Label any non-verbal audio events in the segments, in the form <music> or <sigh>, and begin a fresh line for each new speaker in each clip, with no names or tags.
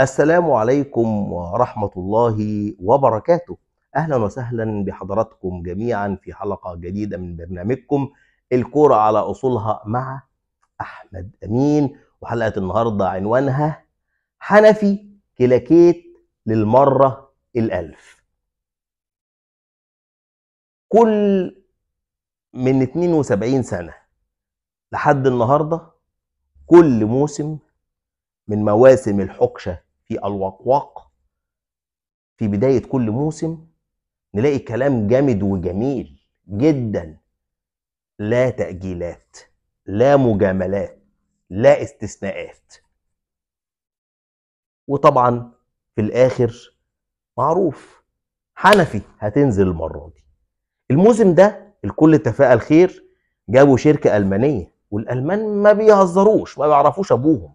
السلام عليكم ورحمة الله وبركاته أهلا وسهلا بحضراتكم جميعا في حلقة جديدة من برنامجكم الكورة على أصولها مع أحمد أمين وحلقة النهاردة عنوانها حنفي كلاكيت للمرة الألف كل من 72 سنة لحد النهاردة كل موسم من مواسم الحقشه في الوقواق في بداية كل موسم نلاقي كلام جامد وجميل جدا لا تأجيلات لا مجاملات لا استثناءات وطبعا في الآخر معروف حنفي هتنزل المرة دي الموسم ده الكل تفاءل خير جابوا شركة ألمانية والألمان ما بيهزروش ما بيعرفوش أبوهم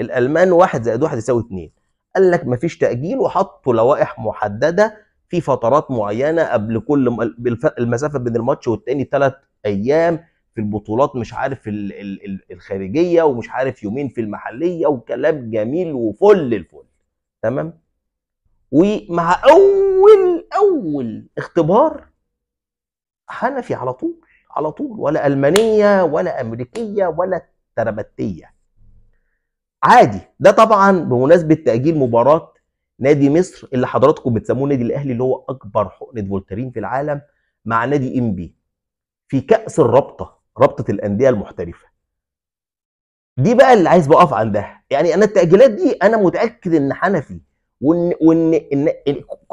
الألمان واحد زائد واحد يساوي اتنين قال لك مفيش تأجيل وحطوا لوائح محددة في فترات معينة قبل كل المسافة بين الماتش والتاني ثلاث أيام في البطولات مش عارف الخارجية ومش عارف يومين في المحلية وكلام جميل وفل الفل تمام ومع أول أول اختبار حنفي على طول على طول ولا ألمانية ولا أمريكية ولا تربتية عادي ده طبعا بمناسبه تاجيل مباراه نادي مصر اللي حضراتكم بتسموه نادي الاهلي اللي هو اكبر حقنه فولترين في العالم مع نادي ام بي في كاس الرابطه رابطه الانديه المحترفه دي بقى اللي عايز بقف عندها يعني انا التاجيلات دي انا متاكد ان حنفي وان وان إن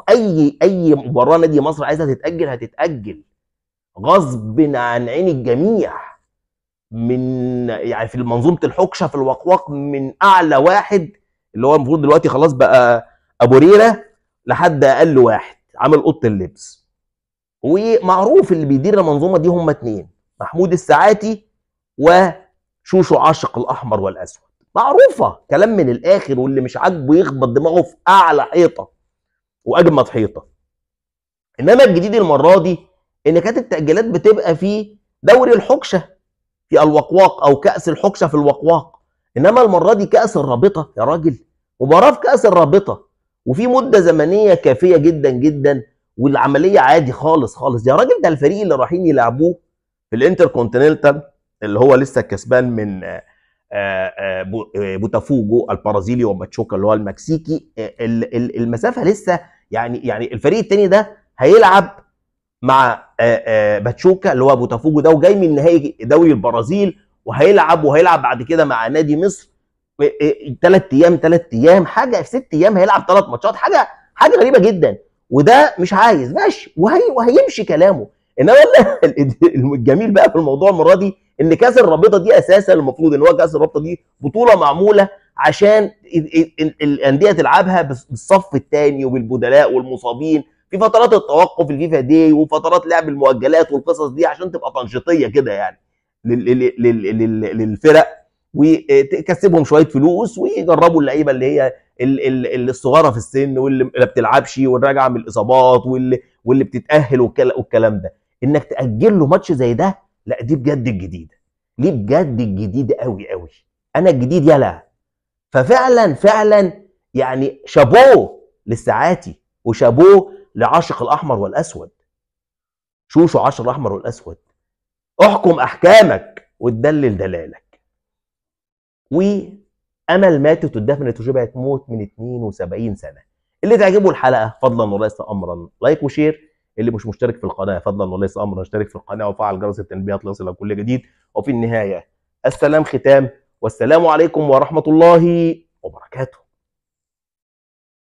اي اي مباراه نادي مصر عايزها تتاجل هتتاجل غصب عن عين الجميع من يعني في منظومه الحكشه في الوقواق من اعلى واحد اللي هو المفروض دلوقتي خلاص بقى ابو ريره لحد اقل واحد عامل اوضه اللبس ومعروف اللي بيدير المنظومه دي هم اتنين محمود الساعاتي وشوشو عاشق الاحمر والاسود معروفه كلام من الاخر واللي مش عاجبه يخبط دماغه في اعلى حيطه واجمد حيطه انما الجديد المره دي ان كانت التاجيلات بتبقى في دوري الحكشه في الوقواق او كاس الحكشه في الوقواق انما المره دي كاس الرابطه يا راجل مباراه في كاس الرابطه وفي مده زمنيه كافيه جدا جدا والعمليه عادي خالص خالص يا راجل ده الفريق اللي رايحين يلعبوه في الانتركونتيننتال اللي هو لسه كسبان من آه، آه، آه، بوتافوجو البرازيلي وباتشوكا اللي هو المكسيكي المسافه لسه يعني يعني الفريق الثاني ده هيلعب مع آه، آه، باتشوكا اللي هو بوتافوجو ده وجاي من نهائي دوري البرازيل وهيلعب وهيلعب بعد كده مع نادي مصر ثلاث إيه، إيه، ايام ثلاث ايام حاجه في ست ايام هيلعب ثلاث ماتشات حاجه حاجه غريبه جدا وده مش عايز ماشي وهي وهيمشي كلامه انما <laughs> الجميل بقى في الموضوع المره دي ان كاس الرابطه دي اساسا المفروض ان هو كاس الرابطه دي بطوله معموله عشان الانديه تلعبها بالصف الثاني وبالبدلاء والمصابين في فترات التوقف الفيفا دي وفترات لعب المؤجلات والقصص دي عشان تبقى تنشيطيه كده يعني للفرق وتكسبهم شويه فلوس ويجربوا اللعيبه اللي هي الصغيره في السن واللي ما بتلعبش والراجعه من الاصابات واللي واللي بتتاهل والكلام ده انك تاجل له ماتش زي ده لا دي بجد الجديده دي بجد الجديده قوي قوي انا الجديد يلا ففعلا فعلا يعني شابوه للساعاتي وشابوه لعاشق الأحمر والأسود شوشو عاشق الأحمر والأسود احكم أحكامك وتدلل دلالك وأمل ماتت ودفنت وشبعت موت من 72 سنة اللي تعجبه الحلقة فضلا وليس أمرا لايك وشير اللي مش مشترك في القناة فضلا وليس أمرا اشترك في القناة وفعل جرس التنبيهات ليصلك كل جديد وفي النهاية السلام ختام والسلام عليكم ورحمة الله وبركاته